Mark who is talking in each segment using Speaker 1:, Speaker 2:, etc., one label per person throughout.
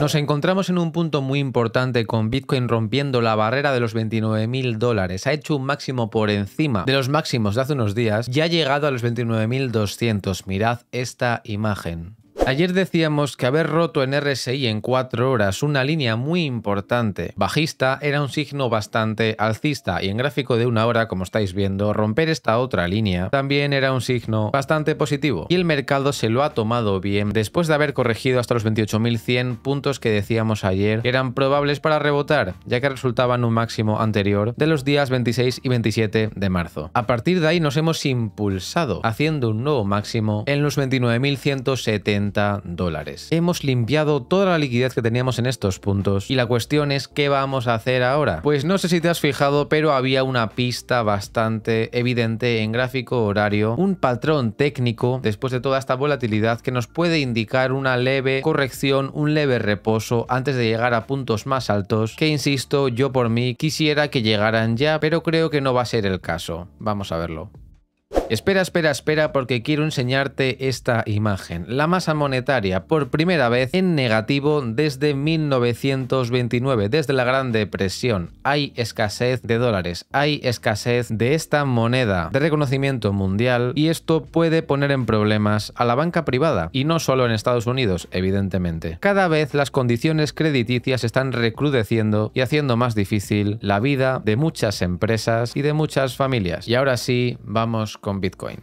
Speaker 1: Nos encontramos en un punto muy importante con Bitcoin rompiendo la barrera de los 29.000 dólares. Ha hecho un máximo por encima de los máximos de hace unos días y ha llegado a los 29.200. Mirad esta imagen. Ayer decíamos que haber roto en RSI en 4 horas una línea muy importante bajista era un signo bastante alcista y en gráfico de una hora, como estáis viendo, romper esta otra línea también era un signo bastante positivo y el mercado se lo ha tomado bien después de haber corregido hasta los 28.100 puntos que decíamos ayer eran probables para rebotar, ya que resultaban un máximo anterior de los días 26 y 27 de marzo. A partir de ahí nos hemos impulsado haciendo un nuevo máximo en los 29.170 dólares. Hemos limpiado toda la liquidez que teníamos en estos puntos y la cuestión es ¿qué vamos a hacer ahora? Pues no sé si te has fijado, pero había una pista bastante evidente en gráfico horario, un patrón técnico después de toda esta volatilidad que nos puede indicar una leve corrección, un leve reposo antes de llegar a puntos más altos que insisto, yo por mí quisiera que llegaran ya, pero creo que no va a ser el caso. Vamos a verlo. Espera, espera, espera, porque quiero enseñarte esta imagen. La masa monetaria, por primera vez en negativo desde 1929, desde la Gran Depresión. Hay escasez de dólares, hay escasez de esta moneda de reconocimiento mundial y esto puede poner en problemas a la banca privada, y no solo en Estados Unidos, evidentemente. Cada vez las condiciones crediticias están recrudeciendo y haciendo más difícil la vida de muchas empresas y de muchas familias. Y ahora sí, vamos con Bitcoin.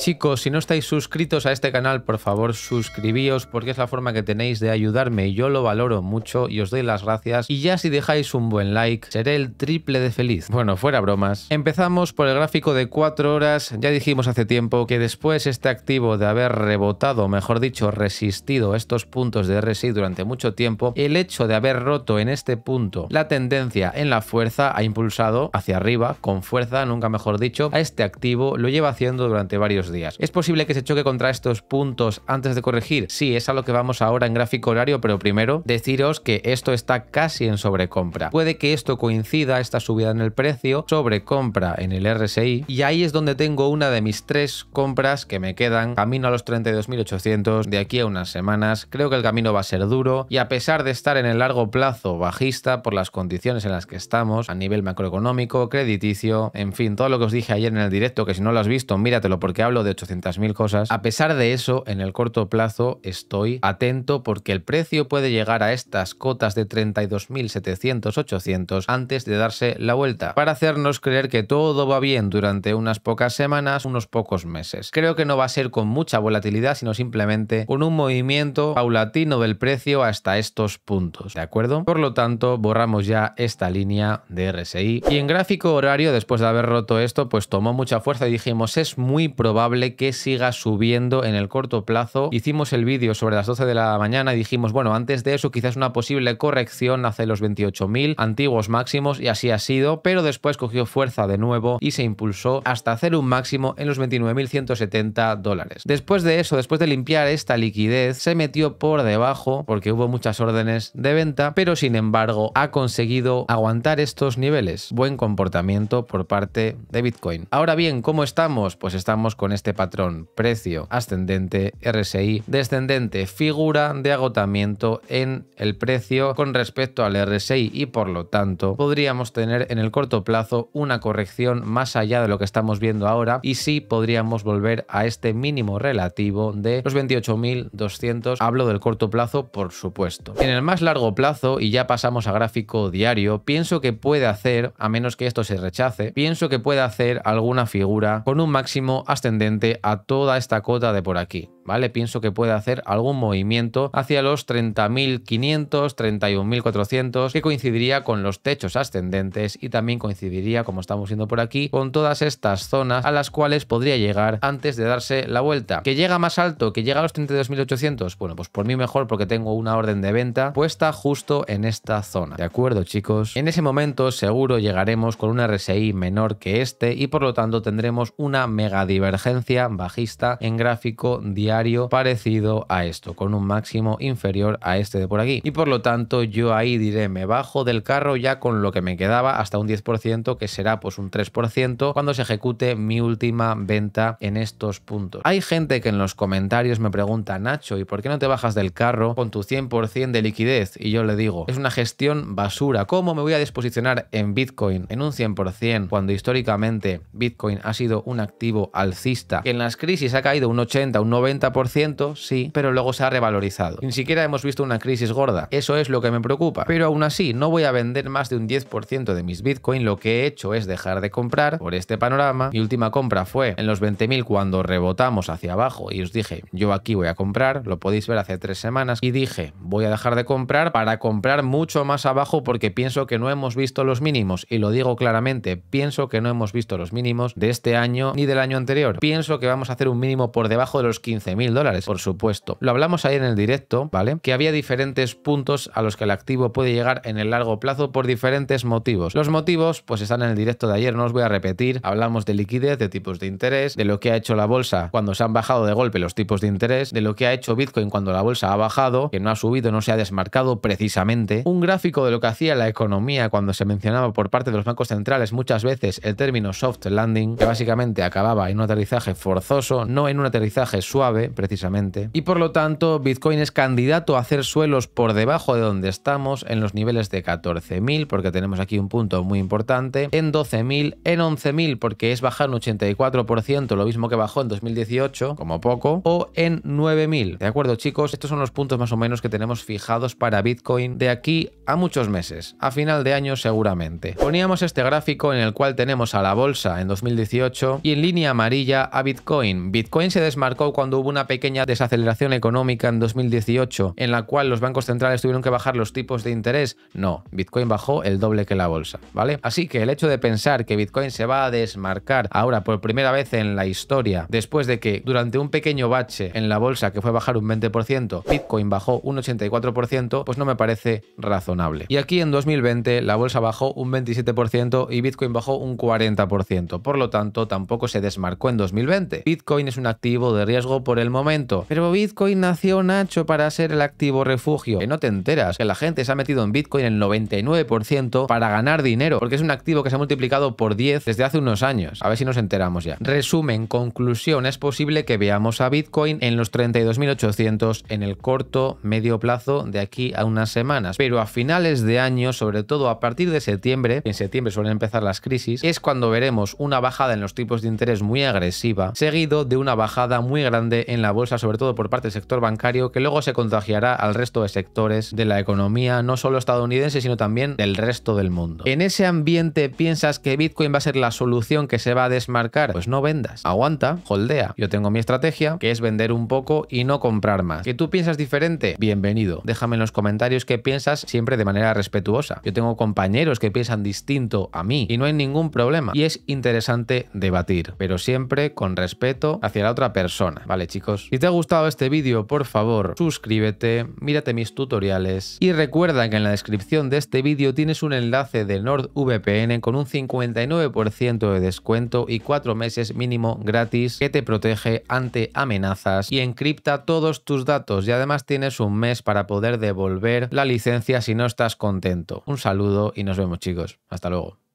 Speaker 1: Chicos, si no estáis suscritos a este canal, por favor suscribíos porque es la forma que tenéis de ayudarme y yo lo valoro mucho y os doy las gracias. Y ya si dejáis un buen like, seré el triple de feliz. Bueno, fuera bromas. Empezamos por el gráfico de 4 horas. Ya dijimos hace tiempo que después este activo de haber rebotado, mejor dicho, resistido estos puntos de RSI durante mucho tiempo, el hecho de haber roto en este punto la tendencia en la fuerza ha impulsado hacia arriba, con fuerza, nunca mejor dicho, a este activo, lo lleva haciendo durante varios días. ¿Es posible que se choque contra estos puntos antes de corregir? Sí, es a lo que vamos ahora en gráfico horario, pero primero deciros que esto está casi en sobrecompra. Puede que esto coincida, esta subida en el precio, sobrecompra en el RSI, y ahí es donde tengo una de mis tres compras que me quedan, camino a los 32.800 de aquí a unas semanas. Creo que el camino va a ser duro, y a pesar de estar en el largo plazo bajista por las condiciones en las que estamos, a nivel macroeconómico, crediticio, en fin, todo lo que os dije ayer en el directo, que si no lo has visto, míratelo porque hablo de 800.000 cosas. A pesar de eso, en el corto plazo estoy atento porque el precio puede llegar a estas cotas de 32.700-800 antes de darse la vuelta, para hacernos creer que todo va bien durante unas pocas semanas, unos pocos meses. Creo que no va a ser con mucha volatilidad, sino simplemente con un movimiento paulatino del precio hasta estos puntos, ¿de acuerdo? Por lo tanto, borramos ya esta línea de RSI. Y en gráfico horario, después de haber roto esto, pues tomó mucha fuerza y dijimos, es muy probable que siga subiendo en el corto plazo. Hicimos el vídeo sobre las 12 de la mañana y dijimos, bueno, antes de eso quizás una posible corrección hacia los 28.000 antiguos máximos y así ha sido, pero después cogió fuerza de nuevo y se impulsó hasta hacer un máximo en los 29.170 dólares. Después de eso, después de limpiar esta liquidez, se metió por debajo porque hubo muchas órdenes de venta, pero sin embargo ha conseguido aguantar estos niveles. Buen comportamiento por parte de Bitcoin. Ahora bien, ¿cómo estamos? Pues estamos con este patrón precio ascendente, RSI descendente, figura de agotamiento en el precio con respecto al RSI y por lo tanto podríamos tener en el corto plazo una corrección más allá de lo que estamos viendo ahora y sí podríamos volver a este mínimo relativo de los 28.200, hablo del corto plazo por supuesto. En el más largo plazo y ya pasamos a gráfico diario, pienso que puede hacer, a menos que esto se rechace, pienso que puede hacer alguna figura con un máximo ascendente a toda esta cota de por aquí, ¿vale? Pienso que puede hacer algún movimiento hacia los 30.500, 31.400, que coincidiría con los techos ascendentes y también coincidiría, como estamos viendo por aquí, con todas estas zonas a las cuales podría llegar antes de darse la vuelta. ¿Que llega más alto? ¿Que llega a los 32.800? Bueno, pues por mí mejor porque tengo una orden de venta puesta justo en esta zona. ¿De acuerdo, chicos? En ese momento seguro llegaremos con una RSI menor que este y por lo tanto tendremos una mega divergencia bajista en gráfico diario parecido a esto, con un máximo inferior a este de por aquí. Y por lo tanto yo ahí diré, me bajo del carro ya con lo que me quedaba hasta un 10%, que será pues un 3% cuando se ejecute mi última venta en estos puntos. Hay gente que en los comentarios me pregunta, Nacho, ¿y por qué no te bajas del carro con tu 100% de liquidez? Y yo le digo, es una gestión basura. ¿Cómo me voy a disposicionar en Bitcoin en un 100% cuando históricamente Bitcoin ha sido un activo alcista? Que en las crisis ha caído un 80, un 90%, sí, pero luego se ha revalorizado. Ni siquiera hemos visto una crisis gorda. Eso es lo que me preocupa. Pero aún así, no voy a vender más de un 10% de mis Bitcoin. Lo que he hecho es dejar de comprar por este panorama. Mi última compra fue en los 20.000 cuando rebotamos hacia abajo y os dije, yo aquí voy a comprar. Lo podéis ver hace tres semanas. Y dije, voy a dejar de comprar para comprar mucho más abajo porque pienso que no hemos visto los mínimos. Y lo digo claramente, pienso que no hemos visto los mínimos de este año ni del año anterior pienso que vamos a hacer un mínimo por debajo de los 15 mil dólares, por supuesto. Lo hablamos ahí en el directo, ¿vale? Que había diferentes puntos a los que el activo puede llegar en el largo plazo por diferentes motivos. Los motivos, pues están en el directo de ayer, no os voy a repetir. Hablamos de liquidez, de tipos de interés, de lo que ha hecho la bolsa cuando se han bajado de golpe los tipos de interés, de lo que ha hecho Bitcoin cuando la bolsa ha bajado, que no ha subido, no se ha desmarcado precisamente. Un gráfico de lo que hacía la economía cuando se mencionaba por parte de los bancos centrales muchas veces el término soft landing, que básicamente acababa en un aterrizaje forzoso, no en un aterrizaje suave, precisamente, y por lo tanto Bitcoin es candidato a hacer suelos por debajo de donde estamos en los niveles de 14.000, porque tenemos aquí un punto muy importante, en 12.000, en 11.000, porque es bajar un 84%, lo mismo que bajó en 2018, como poco, o en 9.000. ¿De acuerdo, chicos? Estos son los puntos más o menos que tenemos fijados para Bitcoin de aquí a muchos meses, a final de año seguramente. Poníamos este gráfico en el cual tenemos a la bolsa en 2018 y en línea amarilla a Bitcoin. Bitcoin se desmarcó cuando hubo una pequeña desaceleración económica en 2018, en la cual los bancos centrales tuvieron que bajar los tipos de interés. No, Bitcoin bajó el doble que la bolsa, ¿vale? Así que el hecho de pensar que Bitcoin se va a desmarcar ahora por primera vez en la historia, después de que durante un pequeño bache en la bolsa que fue bajar un 20%, Bitcoin bajó un 84%, pues no me parece razonable. Y aquí en 2020 la bolsa bajó un 27% y Bitcoin bajó un 40%, por lo tanto tampoco se desmarcó en 2020 Bitcoin es un activo de riesgo por el momento, pero Bitcoin nació Nacho para ser el activo refugio. Que no te enteras, que la gente se ha metido en Bitcoin el 99% para ganar dinero, porque es un activo que se ha multiplicado por 10 desde hace unos años. A ver si nos enteramos ya. Resumen, conclusión, es posible que veamos a Bitcoin en los 32.800 en el corto, medio plazo de aquí a unas semanas, pero a finales de año, sobre todo a partir de septiembre, en septiembre suelen empezar las crisis, es cuando veremos una bajada en los tipos de interés muy agresiva seguido de una bajada muy grande en la bolsa, sobre todo por parte del sector bancario, que luego se contagiará al resto de sectores de la economía, no solo estadounidense, sino también del resto del mundo. En ese ambiente, ¿piensas que Bitcoin va a ser la solución que se va a desmarcar? Pues no vendas, aguanta, holdea. Yo tengo mi estrategia, que es vender un poco y no comprar más. ¿Que tú piensas diferente? Bienvenido. Déjame en los comentarios qué piensas, siempre de manera respetuosa. Yo tengo compañeros que piensan distinto a mí y no hay ningún problema. Y es interesante debatir, pero siempre con respeto hacia la otra persona, ¿vale chicos? Si te ha gustado este vídeo, por favor, suscríbete, mírate mis tutoriales y recuerda que en la descripción de este vídeo tienes un enlace de NordVPN con un 59% de descuento y 4 meses mínimo gratis que te protege ante amenazas y encripta todos tus datos y además tienes un mes para poder devolver la licencia si no estás contento. Un saludo y nos vemos chicos. Hasta luego.